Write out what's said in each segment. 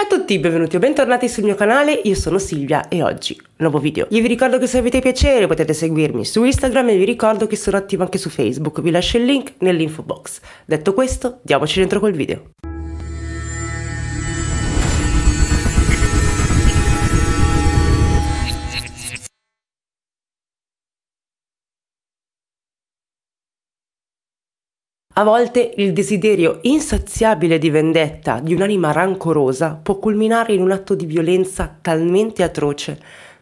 Ciao a tutti, benvenuti o bentornati sul mio canale, io sono Silvia e oggi nuovo video. Io vi ricordo che se avete piacere potete seguirmi su Instagram e vi ricordo che sono attivo anche su Facebook, vi lascio il link nell'info box. Detto questo, diamoci dentro col video. A volte il desiderio insaziabile di vendetta di un'anima rancorosa può culminare in un atto di violenza talmente atroce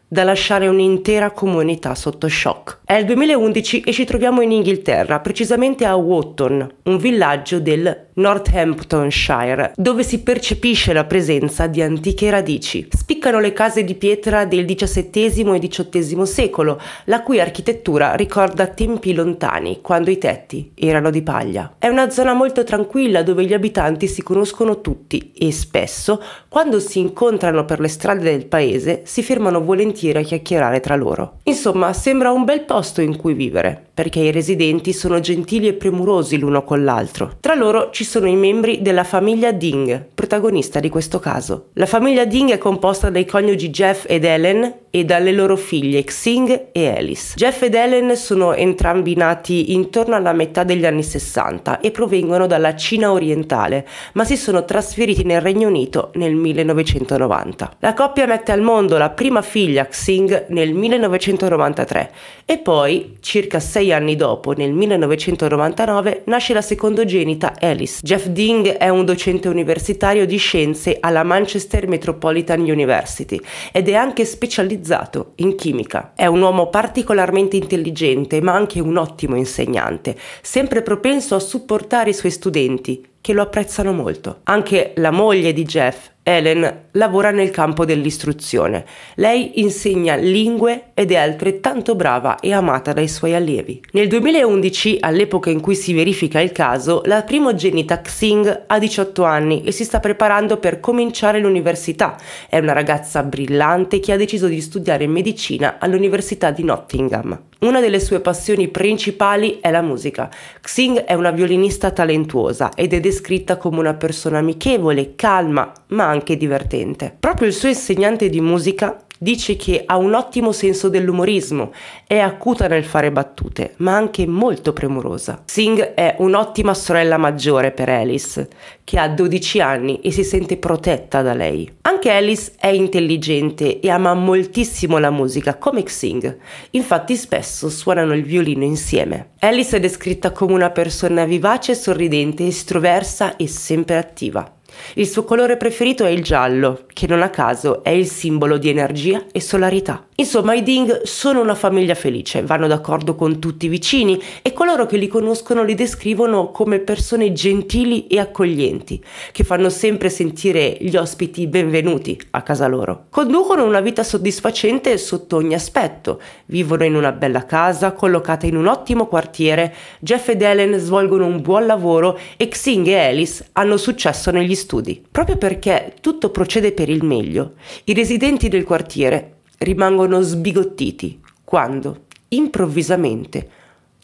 da lasciare un'intera comunità sotto shock. È il 2011 e ci troviamo in Inghilterra, precisamente a Wotton, un villaggio del Northamptonshire, dove si percepisce la presenza di antiche radici. Spiccano le case di pietra del XVII e XVIII secolo, la cui architettura ricorda tempi lontani, quando i tetti erano di paglia. È una zona molto tranquilla dove gli abitanti si conoscono tutti e spesso, quando si incontrano per le strade del paese, si fermano volentieri a chiacchierare tra loro. Insomma, sembra un bel posto in cui vivere, perché i residenti sono gentili e premurosi l'uno con l'altro. Tra loro ci sono i membri della famiglia Ding, protagonista di questo caso. La famiglia Ding è composta dai coniugi Jeff ed Ellen, e dalle loro figlie Xing e Alice. Jeff ed Ellen sono entrambi nati intorno alla metà degli anni 60 e provengono dalla Cina orientale, ma si sono trasferiti nel Regno Unito nel 1990. La coppia mette al mondo la prima figlia Xing nel 1993 e poi, circa sei anni dopo, nel 1999, nasce la secondogenita Alice. Jeff Ding è un docente universitario di scienze alla Manchester Metropolitan University ed è anche specializzato specializzato in chimica. È un uomo particolarmente intelligente ma anche un ottimo insegnante, sempre propenso a supportare i suoi studenti, che lo apprezzano molto. Anche la moglie di Jeff, Helen lavora nel campo dell'istruzione. Lei insegna lingue ed è altrettanto brava e amata dai suoi allievi. Nel 2011, all'epoca in cui si verifica il caso, la primogenita Xing ha 18 anni e si sta preparando per cominciare l'università. È una ragazza brillante che ha deciso di studiare medicina all'Università di Nottingham. Una delle sue passioni principali è la musica. Xing è una violinista talentuosa ed è descritta come una persona amichevole, calma ma anche divertente. Proprio il suo insegnante di musica Dice che ha un ottimo senso dell'umorismo, è acuta nel fare battute, ma anche molto premurosa. Singh è un'ottima sorella maggiore per Alice, che ha 12 anni e si sente protetta da lei. Anche Alice è intelligente e ama moltissimo la musica, come Singh, infatti spesso suonano il violino insieme. Alice è descritta come una persona vivace, sorridente, estroversa e sempre attiva. Il suo colore preferito è il giallo, che non a caso è il simbolo di energia e solarità. Insomma, i Ding sono una famiglia felice, vanno d'accordo con tutti i vicini e coloro che li conoscono li descrivono come persone gentili e accoglienti, che fanno sempre sentire gli ospiti benvenuti a casa loro. Conducono una vita soddisfacente sotto ogni aspetto, vivono in una bella casa collocata in un ottimo quartiere, Jeff ed Ellen svolgono un buon lavoro e Xing e Alice hanno successo negli studi studi. Proprio perché tutto procede per il meglio, i residenti del quartiere rimangono sbigottiti quando, improvvisamente,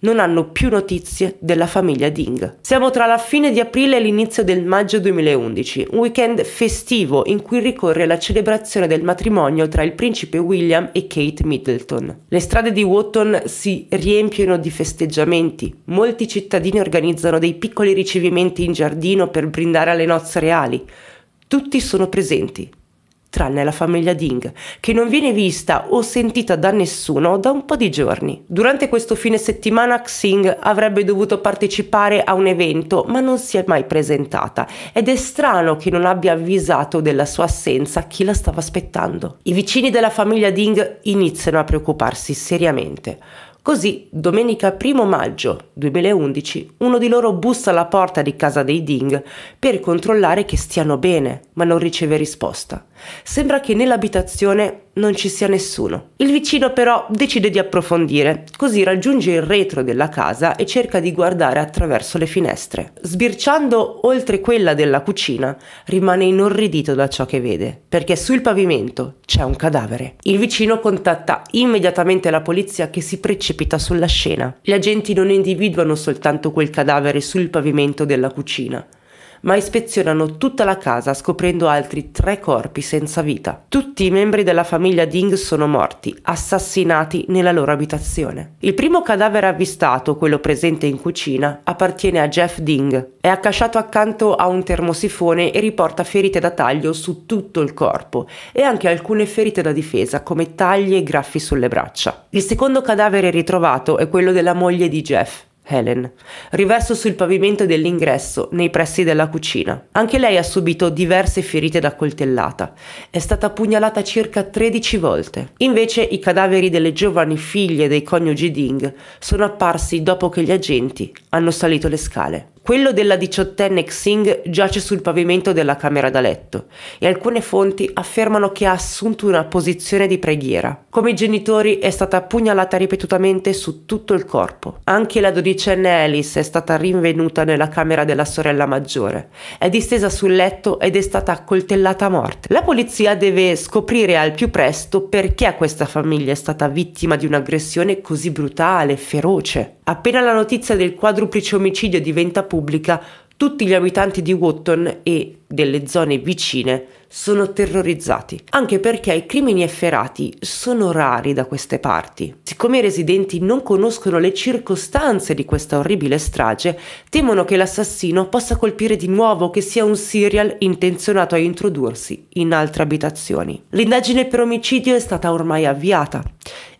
non hanno più notizie della famiglia Ding. Siamo tra la fine di aprile e l'inizio del maggio 2011, un weekend festivo in cui ricorre la celebrazione del matrimonio tra il principe William e Kate Middleton. Le strade di Wotton si riempiono di festeggiamenti, molti cittadini organizzano dei piccoli ricevimenti in giardino per brindare alle nozze reali. Tutti sono presenti, tranne la famiglia Ding, che non viene vista o sentita da nessuno da un po' di giorni. Durante questo fine settimana Xing avrebbe dovuto partecipare a un evento, ma non si è mai presentata ed è strano che non abbia avvisato della sua assenza chi la stava aspettando. I vicini della famiglia Ding iniziano a preoccuparsi seriamente. Così, domenica 1 maggio 2011, uno di loro bussa alla porta di casa dei Ding per controllare che stiano bene, ma non riceve risposta. Sembra che nell'abitazione non ci sia nessuno. Il vicino però decide di approfondire, così raggiunge il retro della casa e cerca di guardare attraverso le finestre. Sbirciando oltre quella della cucina, rimane inorridito da ciò che vede, perché sul pavimento c'è un cadavere. Il vicino contatta immediatamente la polizia che si precipita sulla scena. Gli agenti non individuano soltanto quel cadavere sul pavimento della cucina, ma ispezionano tutta la casa scoprendo altri tre corpi senza vita. Tutti i membri della famiglia Ding sono morti, assassinati nella loro abitazione. Il primo cadavere avvistato, quello presente in cucina, appartiene a Jeff Ding. È accasciato accanto a un termosifone e riporta ferite da taglio su tutto il corpo e anche alcune ferite da difesa come tagli e graffi sulle braccia. Il secondo cadavere ritrovato è quello della moglie di Jeff. Helen, riverso sul pavimento dell'ingresso, nei pressi della cucina. Anche lei ha subito diverse ferite da coltellata. È stata pugnalata circa 13 volte. Invece i cadaveri delle giovani figlie dei coniugi Ding sono apparsi dopo che gli agenti hanno salito le scale. Quello della diciottenne Xing giace sul pavimento della camera da letto e alcune fonti affermano che ha assunto una posizione di preghiera. Come i genitori è stata pugnalata ripetutamente su tutto il corpo. Anche la dodicenne Alice è stata rinvenuta nella camera della sorella maggiore. È distesa sul letto ed è stata accoltellata a morte. La polizia deve scoprire al più presto perché questa famiglia è stata vittima di un'aggressione così brutale, e feroce. Appena la notizia del quadruplice omicidio diventa pubblica, tutti gli abitanti di Wotton e delle zone vicine sono terrorizzati, anche perché i crimini efferati sono rari da queste parti. Siccome i residenti non conoscono le circostanze di questa orribile strage, temono che l'assassino possa colpire di nuovo che sia un serial intenzionato a introdursi in altre abitazioni. L'indagine per omicidio è stata ormai avviata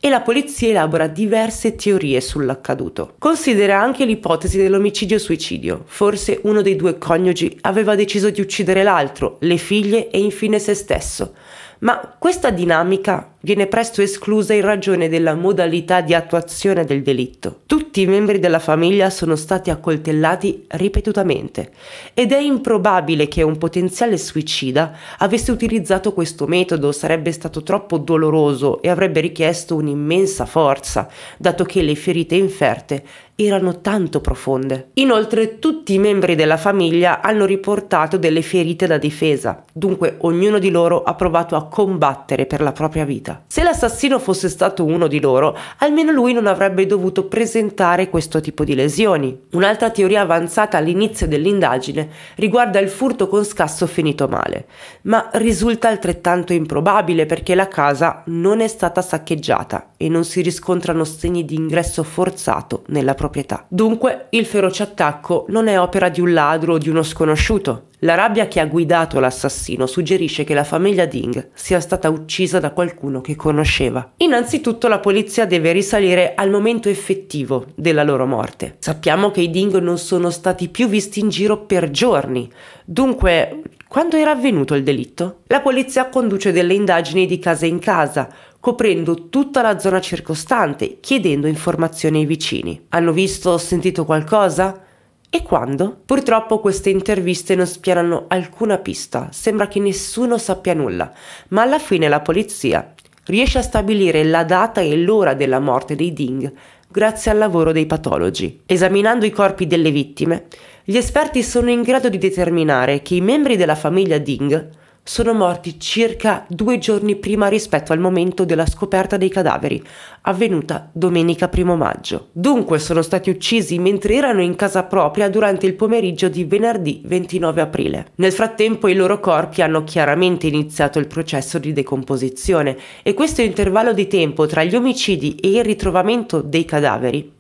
e la polizia elabora diverse teorie sull'accaduto. Considera anche l'ipotesi dell'omicidio-suicidio. Forse uno dei due coniugi aveva deciso di uccidere l'altro, le figlie e infine se stesso. Ma questa dinamica viene presto esclusa in ragione della modalità di attuazione del delitto. Tutti i membri della famiglia sono stati accoltellati ripetutamente ed è improbabile che un potenziale suicida avesse utilizzato questo metodo, sarebbe stato troppo doloroso e avrebbe richiesto un'immensa forza, dato che le ferite inferte erano tanto profonde. Inoltre tutti i membri della famiglia hanno riportato delle ferite da difesa, dunque ognuno di loro ha provato a combattere per la propria vita vita. Se l'assassino fosse stato uno di loro, almeno lui non avrebbe dovuto presentare questo tipo di lesioni. Un'altra teoria avanzata all'inizio dell'indagine riguarda il furto con scasso finito male, ma risulta altrettanto improbabile perché la casa non è stata saccheggiata e non si riscontrano segni di ingresso forzato nella proprietà. Dunque il feroce attacco non è opera di un ladro o di uno sconosciuto, la rabbia che ha guidato l'assassino suggerisce che la famiglia Ding sia stata uccisa da qualcuno che conosceva. Innanzitutto la polizia deve risalire al momento effettivo della loro morte. Sappiamo che i Ding non sono stati più visti in giro per giorni, dunque quando era avvenuto il delitto? La polizia conduce delle indagini di casa in casa, coprendo tutta la zona circostante, chiedendo informazioni ai vicini. Hanno visto o sentito qualcosa? E quando? Purtroppo queste interviste non spianano alcuna pista, sembra che nessuno sappia nulla, ma alla fine la polizia riesce a stabilire la data e l'ora della morte dei Ding grazie al lavoro dei patologi. Esaminando i corpi delle vittime, gli esperti sono in grado di determinare che i membri della famiglia Ding sono morti circa due giorni prima rispetto al momento della scoperta dei cadaveri, avvenuta domenica 1 maggio. Dunque sono stati uccisi mentre erano in casa propria durante il pomeriggio di venerdì 29 aprile. Nel frattempo i loro corpi hanno chiaramente iniziato il processo di decomposizione e questo intervallo di tempo tra gli omicidi e il ritrovamento dei cadaveri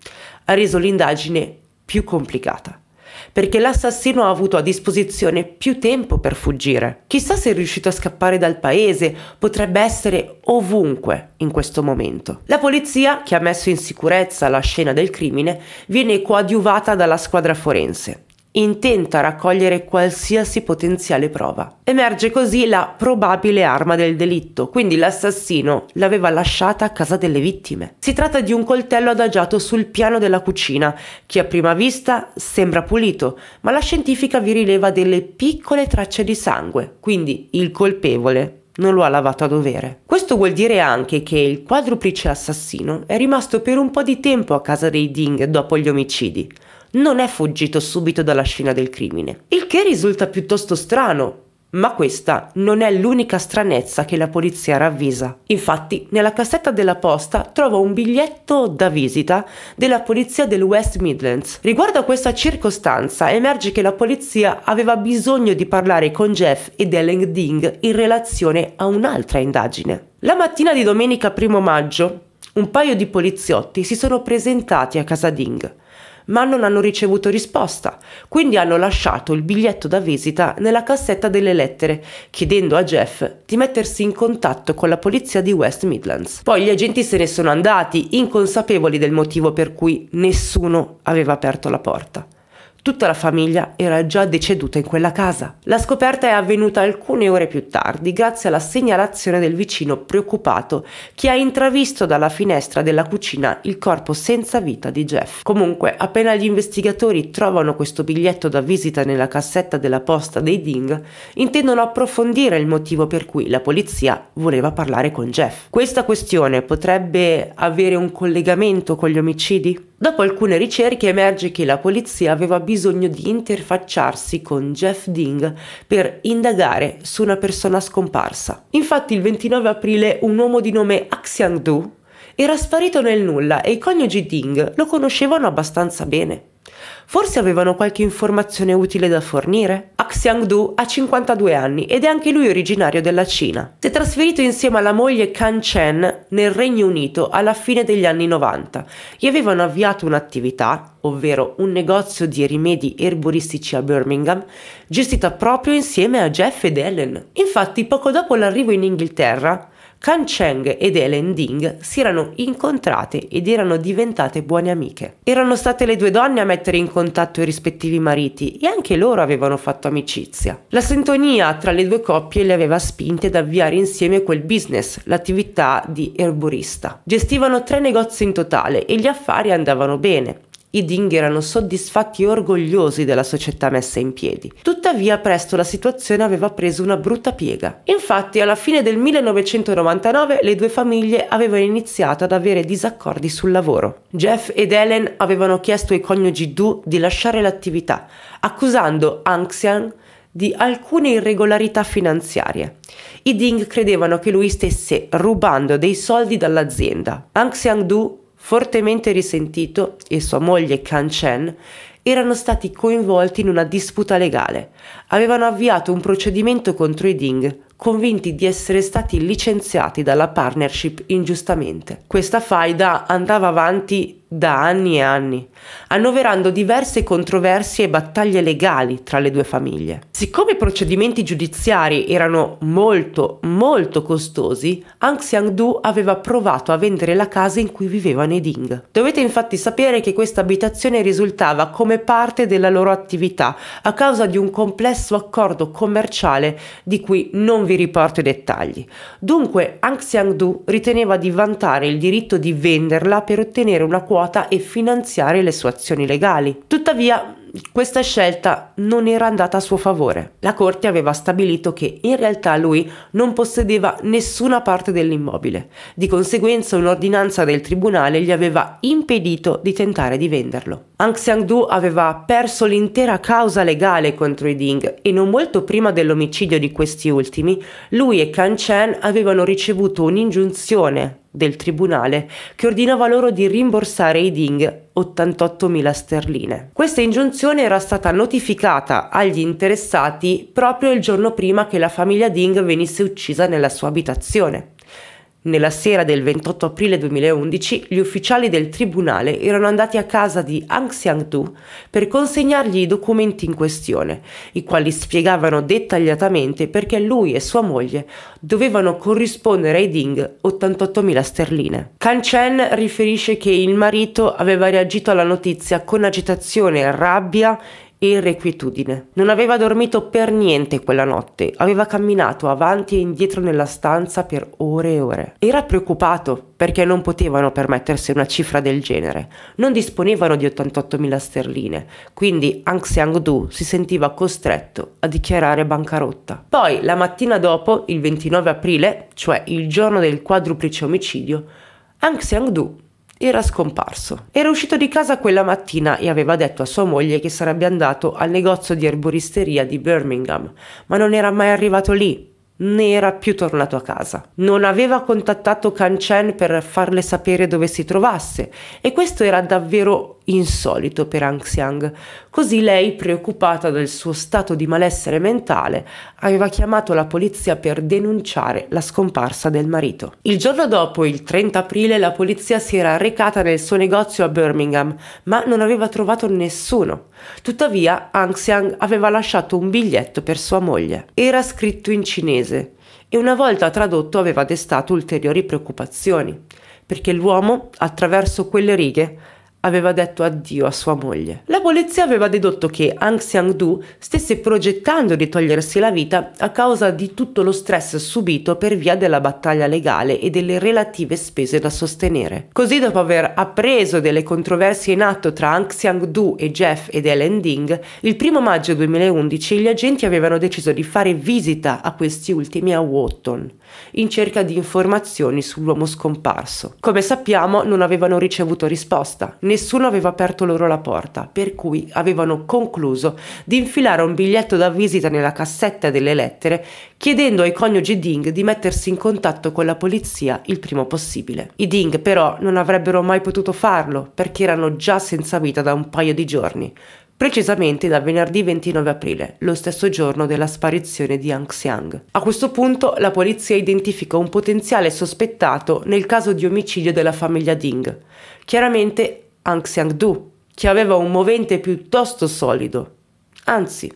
ha reso l'indagine più complicata perché l'assassino ha avuto a disposizione più tempo per fuggire. Chissà se è riuscito a scappare dal paese, potrebbe essere ovunque in questo momento. La polizia, che ha messo in sicurezza la scena del crimine, viene coadiuvata dalla squadra forense intenta raccogliere qualsiasi potenziale prova. Emerge così la probabile arma del delitto, quindi l'assassino l'aveva lasciata a casa delle vittime. Si tratta di un coltello adagiato sul piano della cucina, che a prima vista sembra pulito, ma la scientifica vi rileva delle piccole tracce di sangue, quindi il colpevole non lo ha lavato a dovere. Questo vuol dire anche che il quadruplice assassino è rimasto per un po' di tempo a casa dei Ding dopo gli omicidi non è fuggito subito dalla scena del crimine, il che risulta piuttosto strano. Ma questa non è l'unica stranezza che la polizia ravvisa. Infatti, nella cassetta della posta trova un biglietto da visita della polizia del West Midlands. Riguardo a questa circostanza, emerge che la polizia aveva bisogno di parlare con Jeff e Ellen Ding in relazione a un'altra indagine. La mattina di domenica 1 maggio, un paio di poliziotti si sono presentati a casa Ding ma non hanno ricevuto risposta, quindi hanno lasciato il biglietto da visita nella cassetta delle lettere, chiedendo a Jeff di mettersi in contatto con la polizia di West Midlands. Poi gli agenti se ne sono andati, inconsapevoli del motivo per cui nessuno aveva aperto la porta. Tutta la famiglia era già deceduta in quella casa. La scoperta è avvenuta alcune ore più tardi grazie alla segnalazione del vicino preoccupato che ha intravisto dalla finestra della cucina il corpo senza vita di Jeff. Comunque, appena gli investigatori trovano questo biglietto da visita nella cassetta della posta dei Ding, intendono approfondire il motivo per cui la polizia voleva parlare con Jeff. Questa questione potrebbe avere un collegamento con gli omicidi? Dopo alcune ricerche emerge che la polizia aveva bisogno di interfacciarsi con Jeff Ding per indagare su una persona scomparsa. Infatti il 29 aprile un uomo di nome Axiang Du era sparito nel nulla e i coniugi Ding lo conoscevano abbastanza bene. Forse avevano qualche informazione utile da fornire? Axiang Du ha 52 anni ed è anche lui originario della Cina. Si è trasferito insieme alla moglie Kan Chen nel Regno Unito alla fine degli anni 90. Gli avevano avviato un'attività, ovvero un negozio di rimedi erboristici a Birmingham, gestita proprio insieme a Jeff ed Ellen. Infatti, poco dopo l'arrivo in Inghilterra, Kan Cheng ed Ellen Ding si erano incontrate ed erano diventate buone amiche. Erano state le due donne a mettere in contatto i rispettivi mariti e anche loro avevano fatto amicizia. La sintonia tra le due coppie le aveva spinte ad avviare insieme quel business, l'attività di erborista. Gestivano tre negozi in totale e gli affari andavano bene. I Ding erano soddisfatti e orgogliosi della società messa in piedi. Tuttavia presto la situazione aveva preso una brutta piega. Infatti alla fine del 1999 le due famiglie avevano iniziato ad avere disaccordi sul lavoro. Jeff ed Ellen avevano chiesto ai coniugi Du di lasciare l'attività, accusando Anxian di alcune irregolarità finanziarie. I Ding credevano che lui stesse rubando dei soldi dall'azienda. Anxiang Du fortemente risentito, e sua moglie Kan Chen erano stati coinvolti in una disputa legale. Avevano avviato un procedimento contro i Ding, convinti di essere stati licenziati dalla partnership ingiustamente. Questa faida andava avanti da anni e anni, annoverando diverse controversie e battaglie legali tra le due famiglie. Siccome i procedimenti giudiziari erano molto, molto costosi, Aung San Du aveva provato a vendere la casa in cui vivevano i Ding. Dovete infatti sapere che questa abitazione risultava come parte della loro attività a causa di un complesso accordo commerciale di cui non vi riporto i dettagli. Dunque Aung San Du riteneva di vantare il diritto di venderla per ottenere una quota quota e finanziare le sue azioni legali. Tuttavia, questa scelta non era andata a suo favore. La corte aveva stabilito che in realtà lui non possedeva nessuna parte dell'immobile, di conseguenza un'ordinanza del tribunale gli aveva impedito di tentare di venderlo. Aung San Suu aveva perso l'intera causa legale contro i Ding e non molto prima dell'omicidio di questi ultimi, lui e Kan Chen avevano ricevuto un'ingiunzione del tribunale che ordinava loro di rimborsare i Ding 88.000 sterline. Questa ingiunzione L'esecuzione era stata notificata agli interessati proprio il giorno prima che la famiglia Ding venisse uccisa nella sua abitazione. Nella sera del 28 aprile 2011 gli ufficiali del tribunale erano andati a casa di Aung San Du per consegnargli i documenti in questione, i quali spiegavano dettagliatamente perché lui e sua moglie dovevano corrispondere ai Ding 88.000 sterline. Kan Chen riferisce che il marito aveva reagito alla notizia con agitazione, rabbia irrequietudine. Non aveva dormito per niente quella notte, aveva camminato avanti e indietro nella stanza per ore e ore. Era preoccupato perché non potevano permettersi una cifra del genere, non disponevano di 88.000 sterline, quindi Ang Seang-du si sentiva costretto a dichiarare bancarotta. Poi, la mattina dopo, il 29 aprile, cioè il giorno del quadruplice omicidio, Ang Seang-du era scomparso. Era uscito di casa quella mattina e aveva detto a sua moglie che sarebbe andato al negozio di erboristeria di Birmingham, ma non era mai arrivato lì ne era più tornato a casa. Non aveva contattato Kan Chen per farle sapere dove si trovasse e questo era davvero insolito per Ang Xiang. Così lei, preoccupata del suo stato di malessere mentale, aveva chiamato la polizia per denunciare la scomparsa del marito. Il giorno dopo, il 30 aprile, la polizia si era recata nel suo negozio a Birmingham, ma non aveva trovato nessuno. Tuttavia, Ang Xiang aveva lasciato un biglietto per sua moglie. Era scritto in cinese inglese e una volta tradotto aveva destato ulteriori preoccupazioni, perché l'uomo, attraverso quelle righe, aveva detto addio a sua moglie. La polizia aveva dedotto che Aung San Suu stesse progettando di togliersi la vita a causa di tutto lo stress subito per via della battaglia legale e delle relative spese da sostenere. Così dopo aver appreso delle controversie in atto tra Aung San Suu e Jeff ed Ellen Ding, il 1 maggio 2011 gli agenti avevano deciso di fare visita a questi ultimi a Wotton in cerca di informazioni sull'uomo scomparso. Come sappiamo non avevano ricevuto risposta, nessuno aveva aperto loro la porta, per cui avevano concluso di infilare un biglietto da visita nella cassetta delle lettere chiedendo ai coniugi Ding di mettersi in contatto con la polizia il prima possibile. I Ding però non avrebbero mai potuto farlo perché erano già senza vita da un paio di giorni, precisamente da venerdì 29 aprile, lo stesso giorno della sparizione di Ang Xiang. A questo punto la polizia identifica un potenziale sospettato nel caso di omicidio della famiglia Ding, chiaramente Ang Xiang Du, che aveva un movente piuttosto solido. Anzi,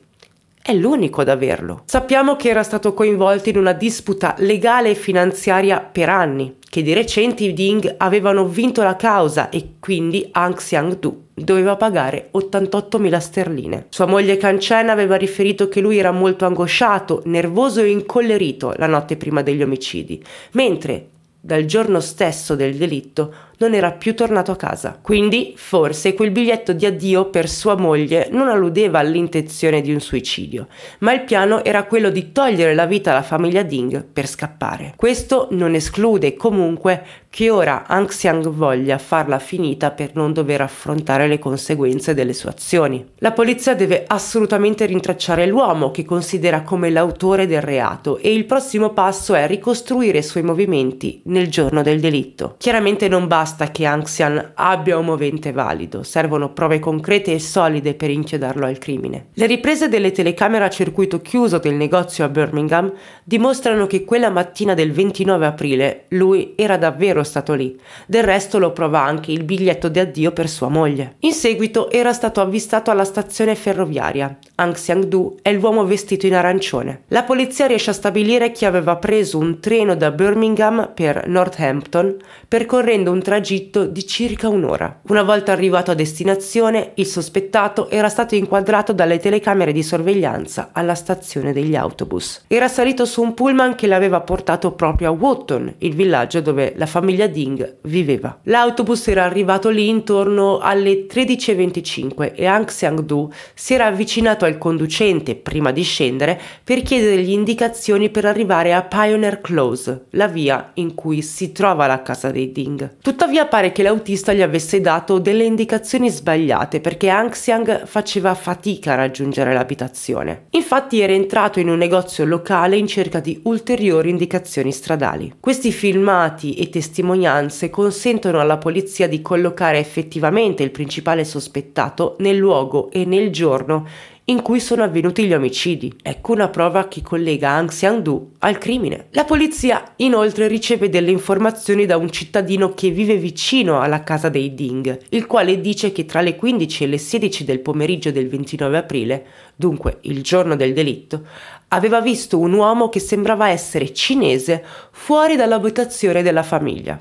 è l'unico ad averlo. Sappiamo che era stato coinvolto in una disputa legale e finanziaria per anni, che di recente i Ding avevano vinto la causa e quindi Aung San Suu doveva pagare 88.000 sterline. Sua moglie Chen aveva riferito che lui era molto angosciato, nervoso e incollerito la notte prima degli omicidi, mentre dal giorno stesso del delitto non era più tornato a casa. Quindi, forse, quel biglietto di addio per sua moglie non alludeva all'intenzione di un suicidio, ma il piano era quello di togliere la vita alla famiglia Ding per scappare. Questo non esclude comunque che ora Ang Xiang voglia farla finita per non dover affrontare le conseguenze delle sue azioni. La polizia deve assolutamente rintracciare l'uomo che considera come l'autore del reato e il prossimo passo è ricostruire i suoi movimenti nel giorno del delitto. Chiaramente non basta basta che Anxian abbia un movente valido, servono prove concrete e solide per inchiodarlo al crimine. Le riprese delle telecamere a circuito chiuso del negozio a Birmingham dimostrano che quella mattina del 29 aprile lui era davvero stato lì, del resto lo prova anche il biglietto di addio per sua moglie. In seguito era stato avvistato alla stazione ferroviaria, Aung Xiangdu è l'uomo vestito in arancione. La polizia riesce a stabilire chi aveva preso un treno da Birmingham per Northampton, percorrendo un tragitto di circa un'ora. Una volta arrivato a destinazione, il sospettato era stato inquadrato dalle telecamere di sorveglianza alla stazione degli autobus. Era salito su un pullman che l'aveva portato proprio a Wotton, il villaggio dove la famiglia Ding viveva. L'autobus era arrivato lì intorno alle 13.25 e Aung Xiangdu si era avvicinato telefonato al conducente prima di scendere per chiedergli indicazioni per arrivare a Pioneer Close, la via in cui si trova la casa dei Ding. Tuttavia pare che l'autista gli avesse dato delle indicazioni sbagliate perché Anxiang faceva fatica a raggiungere l'abitazione. Infatti era entrato in un negozio locale in cerca di ulteriori indicazioni stradali. Questi filmati e testimonianze consentono alla polizia di collocare effettivamente il principale sospettato nel luogo e nel giorno in cui sono avvenuti gli omicidi. Ecco una prova che collega Aung San Suu al crimine. La polizia inoltre riceve delle informazioni da un cittadino che vive vicino alla casa dei Ding, il quale dice che tra le 15 e le 16 del pomeriggio del 29 aprile, dunque il giorno del delitto, aveva visto un uomo che sembrava essere cinese fuori dall'abitazione della famiglia.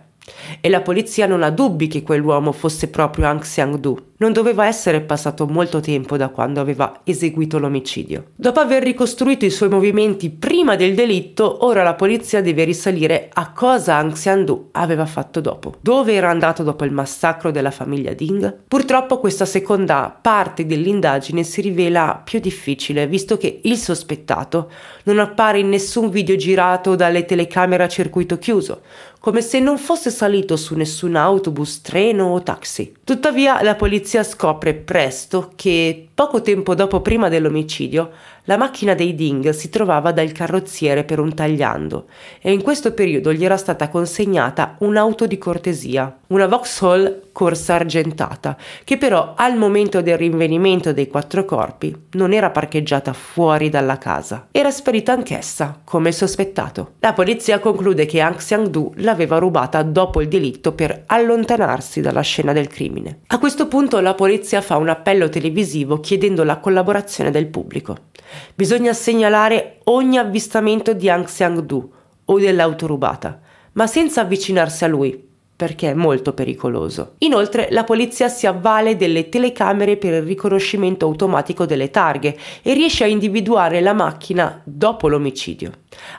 E la polizia non ha dubbi che quell'uomo fosse proprio Aung San Suu. Non doveva essere passato molto tempo da quando aveva eseguito l'omicidio. Dopo aver ricostruito i suoi movimenti prima del delitto, ora la polizia deve risalire a cosa Aung San Anxiandu aveva fatto dopo. Dove era andato dopo il massacro della famiglia Ding? Purtroppo questa seconda parte dell'indagine si rivela più difficile, visto che il sospettato non appare in nessun video girato dalle telecamere a circuito chiuso, come se non fosse salito su nessun autobus, treno o taxi. Tuttavia la polizia Patrizia scopre presto che Poco tempo dopo prima dell'omicidio, la macchina dei Ding si trovava dal carrozziere per un tagliando e in questo periodo gli era stata consegnata un'auto di cortesia, una Vauxhall corsa argentata, che però al momento del rinvenimento dei quattro corpi non era parcheggiata fuori dalla casa. Era sparita anch'essa, come sospettato. La polizia conclude che Ang Xiang-du l'aveva rubata dopo il delitto per allontanarsi dalla scena del crimine. A questo punto la polizia fa un appello televisivo chiedendo la collaborazione del pubblico. Bisogna segnalare ogni avvistamento di Aung San Suu Kyi o dell'auto rubata, ma senza avvicinarsi a lui, perché è molto pericoloso. Inoltre la polizia si avvale delle telecamere per il riconoscimento automatico delle targhe e riesce a individuare la macchina dopo l'omicidio.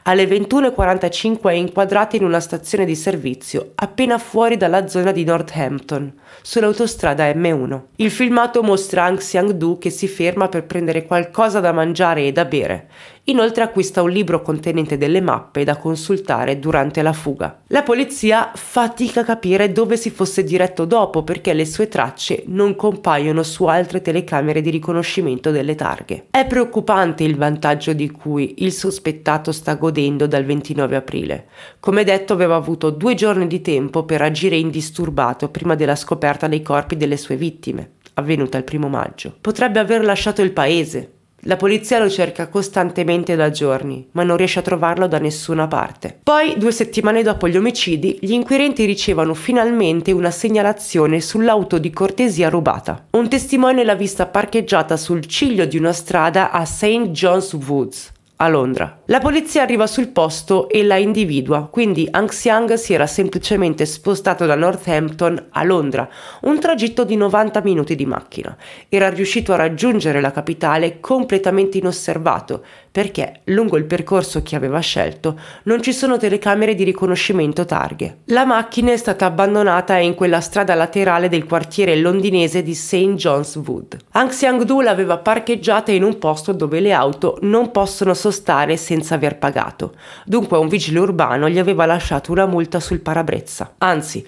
Alle 21.45 è inquadrata in una stazione di servizio appena fuori dalla zona di Northampton, sull'autostrada M1. Il filmato mostra Ang Seung-du che si ferma per prendere qualcosa da mangiare e da bere Inoltre acquista un libro contenente delle mappe da consultare durante la fuga. La polizia fatica a capire dove si fosse diretto dopo perché le sue tracce non compaiono su altre telecamere di riconoscimento delle targhe. È preoccupante il vantaggio di cui il sospettato sta godendo dal 29 aprile. Come detto aveva avuto due giorni di tempo per agire indisturbato prima della scoperta dei corpi delle sue vittime avvenuta il primo maggio. Potrebbe aver lasciato il paese, la polizia lo cerca costantemente da giorni, ma non riesce a trovarlo da nessuna parte. Poi, due settimane dopo gli omicidi, gli inquirenti ricevono finalmente una segnalazione sull'auto di cortesia rubata. Un testimone l'ha vista parcheggiata sul ciglio di una strada a St. John's Woods a Londra. La polizia arriva sul posto e la individua, quindi Ang Xiang si era semplicemente spostato da Northampton a Londra, un tragitto di 90 minuti di macchina. Era riuscito a raggiungere la capitale completamente inosservato, perché lungo il percorso che aveva scelto non ci sono telecamere di riconoscimento targhe. La macchina è stata abbandonata in quella strada laterale del quartiere londinese di St. John's Wood. Ang Xiang Du l'aveva parcheggiata in un posto dove le auto non possono sostituire sottostare senza aver pagato. Dunque un vigile urbano gli aveva lasciato una multa sul parabrezza. Anzi,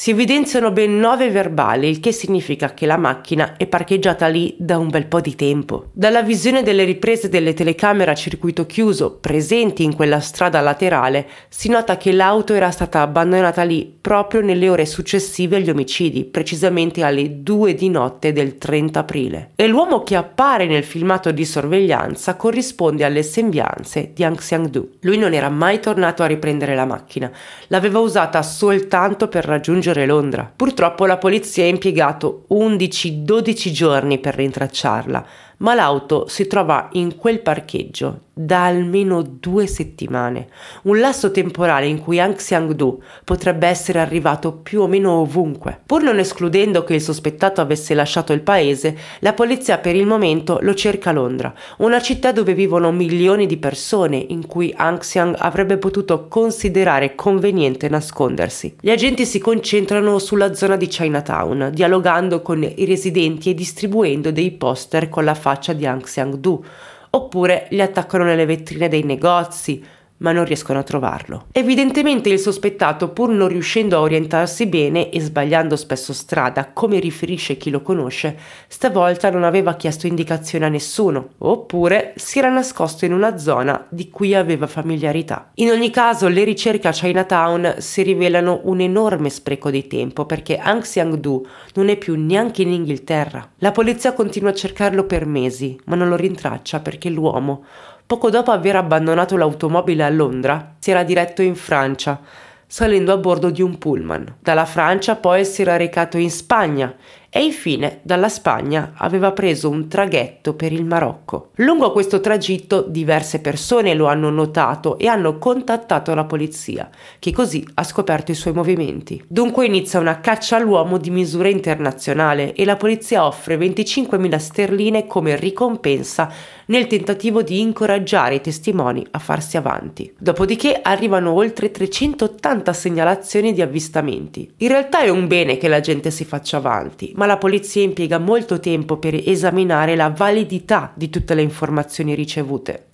si evidenziano ben 9 verbali, il che significa che la macchina è parcheggiata lì da un bel po' di tempo. Dalla visione delle riprese delle telecamere a circuito chiuso presenti in quella strada laterale, si nota che l'auto era stata abbandonata lì proprio nelle ore successive agli omicidi, precisamente alle 2 di notte del 30 aprile. E l'uomo che appare nel filmato di sorveglianza corrisponde alle sembianze di Ang Xiang-du. Lui non era mai tornato a riprendere la macchina, l'aveva usata soltanto per raggiungere raggiungere Londra. Purtroppo la polizia ha impiegato 11-12 giorni per rintracciarla, ma l'auto si trova in quel parcheggio da almeno due settimane, un lasso temporale in cui Ang Xiangdu potrebbe essere arrivato più o meno ovunque. Pur non escludendo che il sospettato avesse lasciato il paese, la polizia per il momento lo cerca a Londra, una città dove vivono milioni di persone in cui Ang Xiang avrebbe potuto considerare conveniente nascondersi. Gli agenti si concentrano sulla zona di Chinatown, dialogando con i residenti e distribuendo dei poster con la faccia faccia di Aung San Suu Kyi, oppure li attaccano nelle vetrine dei negozi, ma non riescono a trovarlo. Evidentemente il sospettato, pur non riuscendo a orientarsi bene e sbagliando spesso strada, come riferisce chi lo conosce, stavolta non aveva chiesto indicazione a nessuno, oppure si era nascosto in una zona di cui aveva familiarità. In ogni caso, le ricerche a Chinatown si rivelano un enorme spreco di tempo perché Ang Xiang-du non è più neanche in Inghilterra. La polizia continua a cercarlo per mesi, ma non lo rintraccia perché l'uomo Poco dopo aver abbandonato l'automobile a Londra, si era diretto in Francia, salendo a bordo di un pullman. Dalla Francia poi si era recato in Spagna e infine dalla Spagna aveva preso un traghetto per il Marocco. Lungo questo tragitto diverse persone lo hanno notato e hanno contattato la polizia, che così ha scoperto i suoi movimenti. Dunque inizia una caccia all'uomo di misura internazionale e la polizia offre 25.000 sterline come ricompensa nel tentativo di incoraggiare i testimoni a farsi avanti. Dopodiché arrivano oltre 380 segnalazioni di avvistamenti. In realtà è un bene che la gente si faccia avanti, ma la polizia impiega molto tempo per esaminare la validità di tutte le informazioni ricevute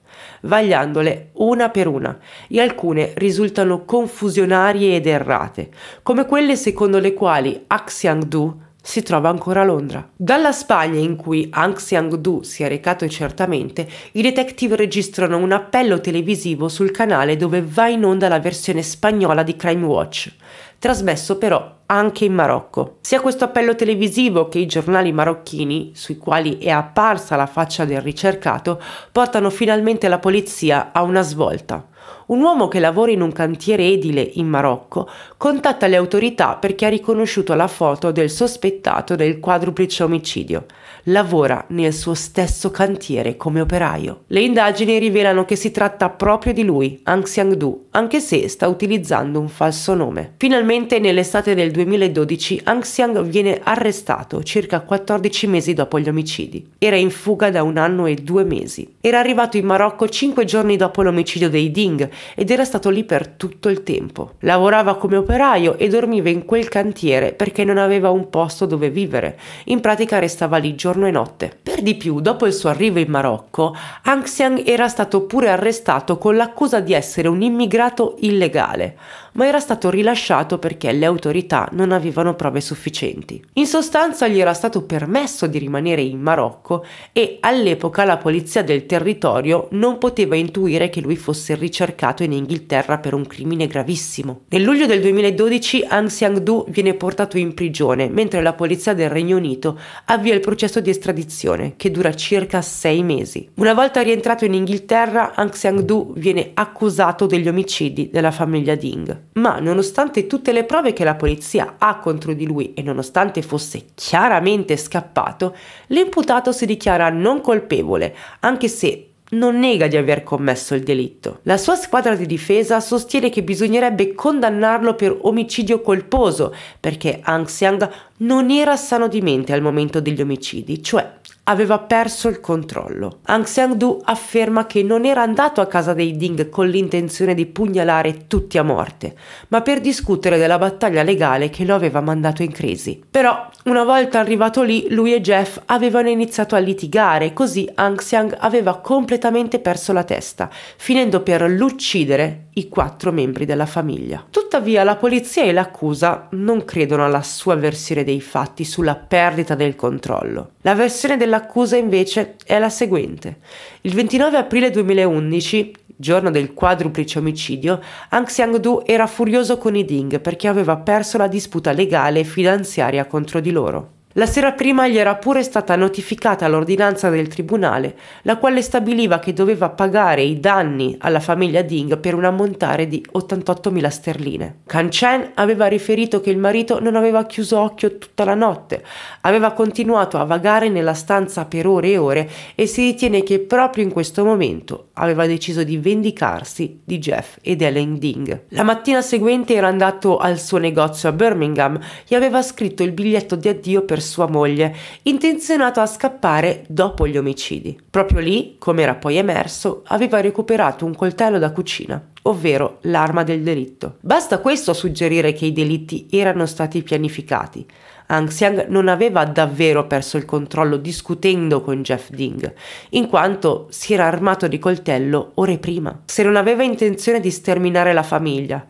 vagliandole una per una e alcune risultano confusionarie ed errate, come quelle secondo le quali Axiang Axiangdu si trova ancora a Londra. Dalla Spagna in cui Ang Xiang-du si è recato certamente, i detective registrano un appello televisivo sul canale dove va in onda la versione spagnola di Crime Watch, trasmesso però anche in Marocco. Sia questo appello televisivo che i giornali marocchini, sui quali è apparsa la faccia del ricercato, portano finalmente la polizia a una svolta. Un uomo che lavora in un cantiere edile in Marocco contatta le autorità perché ha riconosciuto la foto del sospettato del quadruplice omicidio lavora nel suo stesso cantiere come operaio. Le indagini rivelano che si tratta proprio di lui, Ang Xiangdu, anche se sta utilizzando un falso nome. Finalmente nell'estate del 2012 Ang Xiang viene arrestato circa 14 mesi dopo gli omicidi. Era in fuga da un anno e due mesi. Era arrivato in Marocco 5 giorni dopo l'omicidio dei Ding ed era stato lì per tutto il tempo. Lavorava come operaio e dormiva in quel cantiere perché non aveva un posto dove vivere. In pratica restava lì giorno giorno e notte. Per di più, dopo il suo arrivo in Marocco, Anxiang era stato pure arrestato con l'accusa di essere un immigrato illegale, ma era stato rilasciato perché le autorità non avevano prove sufficienti. In sostanza gli era stato permesso di rimanere in Marocco e all'epoca la polizia del territorio non poteva intuire che lui fosse ricercato in Inghilterra per un crimine gravissimo. Nel luglio del 2012 Aung San Suu viene portato in prigione mentre la polizia del Regno Unito avvia il processo di estradizione che dura circa sei mesi. Una volta rientrato in Inghilterra Aung San Suu viene accusato degli omicidi della famiglia Ding ma nonostante tutte le prove che la polizia ha contro di lui e nonostante fosse chiaramente scappato, l'imputato si dichiara non colpevole, anche se non nega di aver commesso il delitto. La sua squadra di difesa sostiene che bisognerebbe condannarlo per omicidio colposo, perché Aung Xiang non era sano di mente al momento degli omicidi, cioè aveva perso il controllo. Aung San Du afferma che non era andato a casa dei Ding con l'intenzione di pugnalare tutti a morte, ma per discutere della battaglia legale che lo aveva mandato in crisi. Però, una volta arrivato lì, lui e Jeff avevano iniziato a litigare, così Aung San aveva completamente perso la testa, finendo per l'uccidere i quattro membri della famiglia. Tuttavia la polizia e l'accusa non credono alla sua versione dei fatti sulla perdita del controllo. La versione della l'accusa invece è la seguente. Il 29 aprile 2011, giorno del quadruplice omicidio, Aung Ang Xiangdu era furioso con i Ding perché aveva perso la disputa legale e finanziaria contro di loro. La sera prima gli era pure stata notificata l'ordinanza del tribunale, la quale stabiliva che doveva pagare i danni alla famiglia Ding per un ammontare di 88.000 sterline. Kan Chen aveva riferito che il marito non aveva chiuso occhio tutta la notte, aveva continuato a vagare nella stanza per ore e ore e si ritiene che proprio in questo momento aveva deciso di vendicarsi di Jeff ed Ellen Ding. La mattina seguente era andato al suo negozio a Birmingham e aveva scritto il biglietto di addio per sua moglie, intenzionato a scappare dopo gli omicidi. Proprio lì, come era poi emerso, aveva recuperato un coltello da cucina, ovvero l'arma del delitto. Basta questo a suggerire che i delitti erano stati pianificati. Ang Xiang non aveva davvero perso il controllo discutendo con Jeff Ding, in quanto si era armato di coltello ore prima. Se non aveva intenzione di sterminare la famiglia,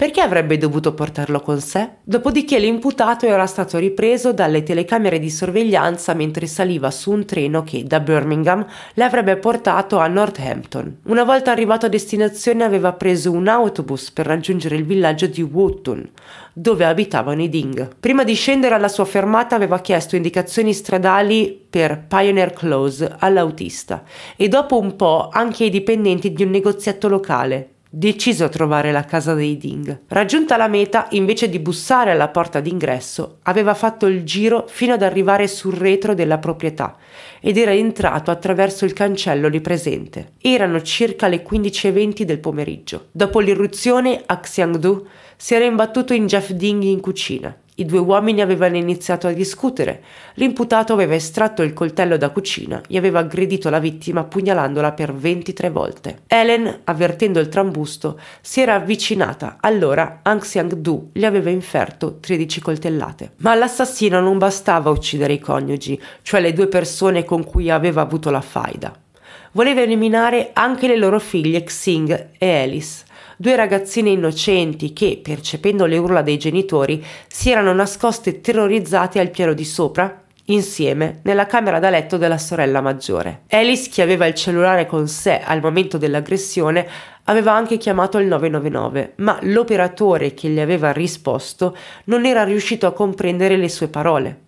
perché avrebbe dovuto portarlo con sé? Dopodiché l'imputato era stato ripreso dalle telecamere di sorveglianza mentre saliva su un treno che da Birmingham l'avrebbe portato a Northampton. Una volta arrivato a destinazione aveva preso un autobus per raggiungere il villaggio di Wootton, dove abitavano i Ding. Prima di scendere alla sua fermata aveva chiesto indicazioni stradali per Pioneer Close all'autista e dopo un po' anche ai dipendenti di un negozietto locale. Deciso a trovare la casa dei Ding. Raggiunta la meta, invece di bussare alla porta d'ingresso, aveva fatto il giro fino ad arrivare sul retro della proprietà ed era entrato attraverso il cancello lì presente. Erano circa le 15.20 del pomeriggio. Dopo l'irruzione, Axiang Du si era imbattuto in Jeff Ding in cucina. I due uomini avevano iniziato a discutere. L'imputato aveva estratto il coltello da cucina e aveva aggredito la vittima pugnalandola per 23 volte. Helen, avvertendo il trambusto, si era avvicinata. Allora Ang Xiang-du gli aveva inferto 13 coltellate. Ma all'assassino non bastava uccidere i coniugi, cioè le due persone con cui aveva avuto la faida. Voleva eliminare anche le loro figlie Xing e Alice due ragazzine innocenti che, percependo le urla dei genitori, si erano nascoste terrorizzate al piano di sopra insieme nella camera da letto della sorella maggiore. Alice, che aveva il cellulare con sé al momento dell'aggressione, aveva anche chiamato il 999, ma l'operatore che le aveva risposto non era riuscito a comprendere le sue parole.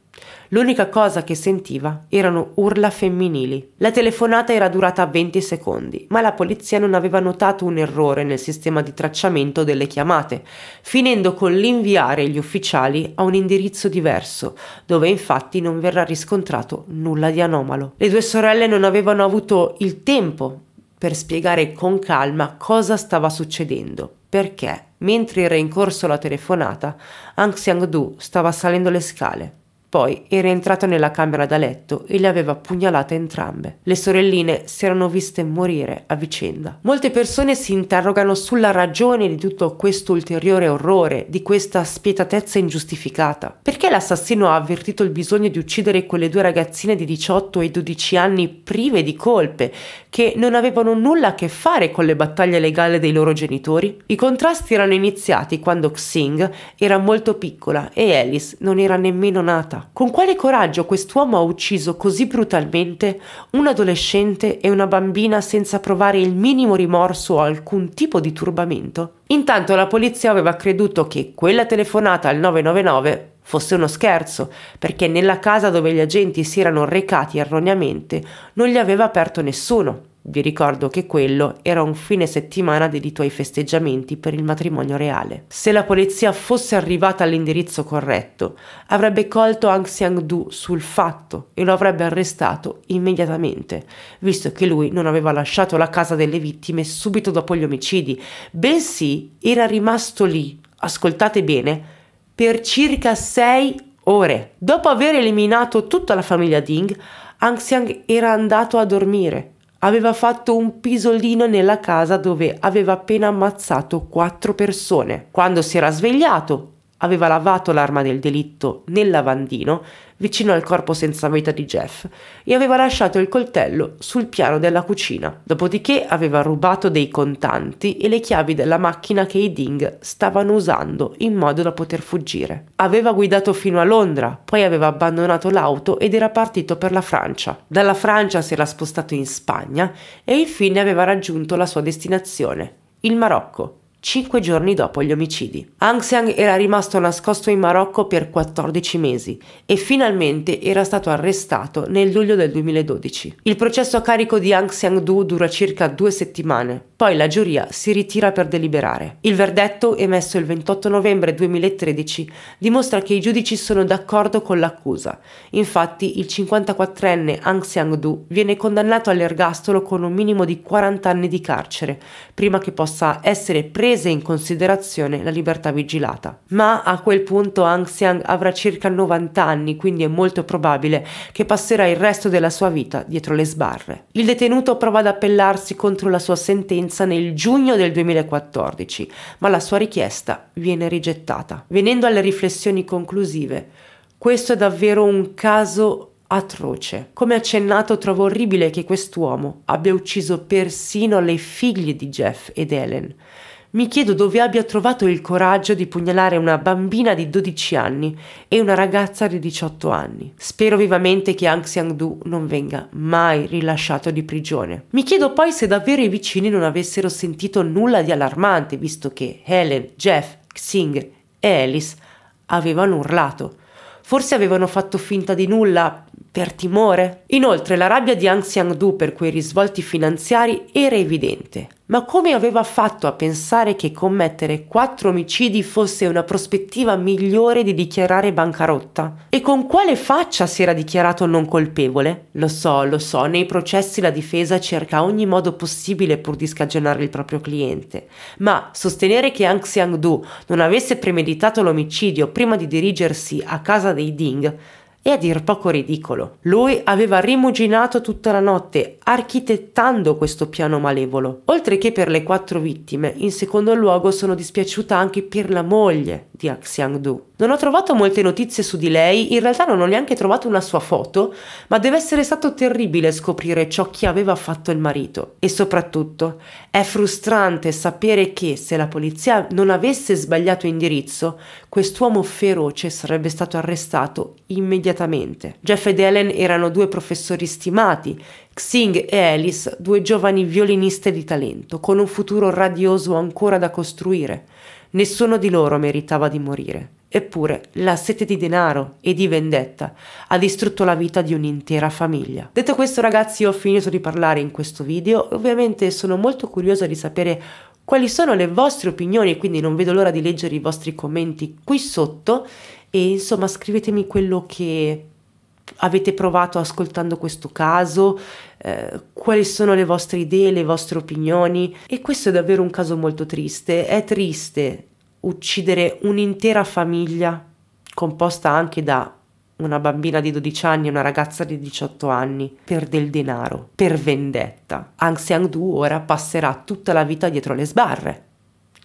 L'unica cosa che sentiva erano urla femminili. La telefonata era durata 20 secondi, ma la polizia non aveva notato un errore nel sistema di tracciamento delle chiamate, finendo con l'inviare gli ufficiali a un indirizzo diverso, dove infatti non verrà riscontrato nulla di anomalo. Le due sorelle non avevano avuto il tempo per spiegare con calma cosa stava succedendo, perché mentre era in corso la telefonata, Aung Xiang-du stava salendo le scale. Poi era entrato nella camera da letto e le aveva pugnalate entrambe. Le sorelline si erano viste morire a vicenda. Molte persone si interrogano sulla ragione di tutto questo ulteriore orrore, di questa spietatezza ingiustificata. Perché l'assassino ha avvertito il bisogno di uccidere quelle due ragazzine di 18 e 12 anni prive di colpe, che non avevano nulla a che fare con le battaglie legali dei loro genitori? I contrasti erano iniziati quando Xing era molto piccola e Alice non era nemmeno nata. Con quale coraggio quest'uomo ha ucciso così brutalmente un adolescente e una bambina senza provare il minimo rimorso o alcun tipo di turbamento? Intanto la polizia aveva creduto che quella telefonata al 999 fosse uno scherzo, perché nella casa dove gli agenti si erano recati erroneamente non gli aveva aperto nessuno. Vi ricordo che quello era un fine settimana dedito ai festeggiamenti per il matrimonio reale. Se la polizia fosse arrivata all'indirizzo corretto, avrebbe colto Ang Xiang-du sul fatto e lo avrebbe arrestato immediatamente, visto che lui non aveva lasciato la casa delle vittime subito dopo gli omicidi, bensì era rimasto lì, ascoltate bene, per circa sei ore. Dopo aver eliminato tutta la famiglia Ding, Ang Xiang era andato a dormire aveva fatto un pisolino nella casa dove aveva appena ammazzato quattro persone. Quando si era svegliato, aveva lavato l'arma del delitto nel lavandino vicino al corpo senza vita di Jeff e aveva lasciato il coltello sul piano della cucina. Dopodiché aveva rubato dei contanti e le chiavi della macchina che i Ding stavano usando in modo da poter fuggire. Aveva guidato fino a Londra, poi aveva abbandonato l'auto ed era partito per la Francia. Dalla Francia si era spostato in Spagna e infine aveva raggiunto la sua destinazione, il Marocco cinque giorni dopo gli omicidi. Aung San era rimasto nascosto in Marocco per 14 mesi e finalmente era stato arrestato nel luglio del 2012. Il processo a carico di Aung San Du dura circa due settimane, poi la giuria si ritira per deliberare. Il verdetto, emesso il 28 novembre 2013, dimostra che i giudici sono d'accordo con l'accusa. Infatti il 54enne Aung San Du viene condannato all'ergastolo con un minimo di 40 anni di carcere, prima che possa essere preso prese in considerazione la libertà vigilata. Ma a quel punto Aung San avrà circa 90 anni, quindi è molto probabile che passerà il resto della sua vita dietro le sbarre. Il detenuto prova ad appellarsi contro la sua sentenza nel giugno del 2014, ma la sua richiesta viene rigettata. Venendo alle riflessioni conclusive, questo è davvero un caso atroce. Come accennato, trovo orribile che quest'uomo abbia ucciso persino le figlie di Jeff ed Helen. Mi chiedo dove abbia trovato il coraggio di pugnalare una bambina di 12 anni e una ragazza di 18 anni. Spero vivamente che Aung San Suu non venga mai rilasciato di prigione. Mi chiedo poi se davvero i vicini non avessero sentito nulla di allarmante, visto che Helen, Jeff, Xing e Alice avevano urlato. Forse avevano fatto finta di nulla per timore. Inoltre la rabbia di Aung San Suu per quei risvolti finanziari era evidente, ma come aveva fatto a pensare che commettere quattro omicidi fosse una prospettiva migliore di dichiarare bancarotta? E con quale faccia si era dichiarato non colpevole? Lo so, lo so, nei processi la difesa cerca ogni modo possibile pur di scagionare il proprio cliente, ma sostenere che Aung San Suu non avesse premeditato l'omicidio prima di dirigersi a casa dei Ding e a dir poco ridicolo. Lui aveva rimuginato tutta la notte, architettando questo piano malevolo. Oltre che per le quattro vittime, in secondo luogo sono dispiaciuta anche per la moglie di Axiang Du. Non ho trovato molte notizie su di lei, in realtà non ho neanche trovato una sua foto, ma deve essere stato terribile scoprire ciò che aveva fatto il marito. E soprattutto è frustrante sapere che se la polizia non avesse sbagliato indirizzo, quest'uomo feroce sarebbe stato arrestato immediatamente. Jeff ed Ellen erano due professori stimati, Xing e Alice, due giovani violiniste di talento, con un futuro radioso ancora da costruire. Nessuno di loro meritava di morire. Eppure la sete di denaro e di vendetta ha distrutto la vita di un'intera famiglia. Detto questo ragazzi ho finito di parlare in questo video, ovviamente sono molto curiosa di sapere quali sono le vostre opinioni, quindi non vedo l'ora di leggere i vostri commenti qui sotto e insomma scrivetemi quello che avete provato ascoltando questo caso, eh, quali sono le vostre idee, le vostre opinioni e questo è davvero un caso molto triste, è triste uccidere un'intera famiglia composta anche da una bambina di 12 anni e una ragazza di 18 anni per del denaro, per vendetta. Ang Seang-du ora passerà tutta la vita dietro le sbarre,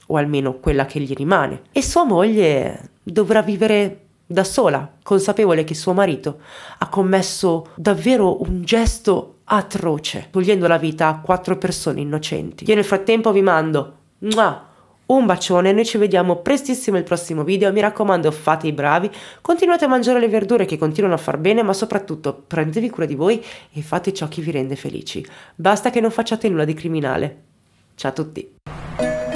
o almeno quella che gli rimane, e sua moglie dovrà vivere da sola, consapevole che suo marito ha commesso davvero un gesto atroce, togliendo la vita a quattro persone innocenti. Io nel frattempo vi mando Mua! Un bacione, noi ci vediamo prestissimo il prossimo video, mi raccomando fate i bravi, continuate a mangiare le verdure che continuano a far bene, ma soprattutto prendetevi cura di voi e fate ciò che vi rende felici. Basta che non facciate nulla di criminale. Ciao a tutti!